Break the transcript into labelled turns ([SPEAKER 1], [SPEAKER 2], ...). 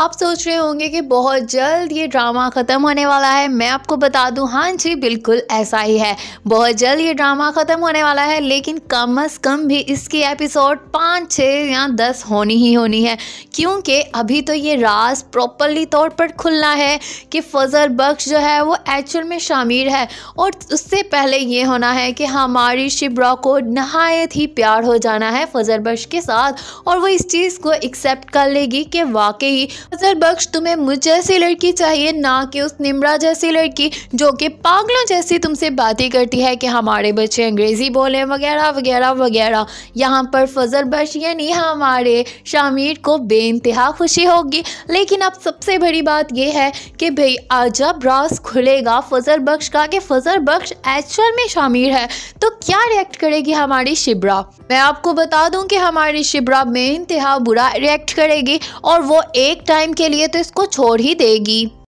[SPEAKER 1] आप सोच रहे होंगे कि बहुत जल्द ये ड्रामा ख़त्म होने वाला है मैं आपको बता दूं हाँ जी बिल्कुल ऐसा ही है बहुत जल्द ये ड्रामा ख़त्म होने वाला है लेकिन कम अज़ कम भी इसकी एपिसोड पाँच छः या दस होनी ही होनी है क्योंकि अभी तो ये राज प्रॉपरली तौर पर खुलना है कि फजल बख्श जो है वो एक्चुअल में शामिर है और उससे पहले ये होना है कि हमारी शिब्रा को नहायत ही प्यार हो जाना है फजल बख्श के साथ और वो इस चीज़ को एक्सेप्ट कर लेगी कि वाकई अजर बख्श तुम्हें मुझ जैसी लड़की चाहिए ना कि उस निमरा जैसी लड़की जो कि पागलों जैसी तुमसे बातें करती है कि हमारे बच्चे अंग्रेज़ी बोले वगैरह वगैरह वगैरह यहाँ पर फजल बख्श यानी हमारे शामिर को बेानतहा खुशी होगी लेकिन अब सबसे बड़ी बात यह है कि भाई आज अब रास खुलेगा फजल बख्श का कि फजल बख्श एक्चुअल में शामिर है तो क्या रिएक्ट करेगी हमारी शिबरा मैं आपको बता दूं कि हमारी शिबरा इंतहा बुरा रिएक्ट करेगी और वो एक टाइम के लिए तो इसको छोड़ ही देगी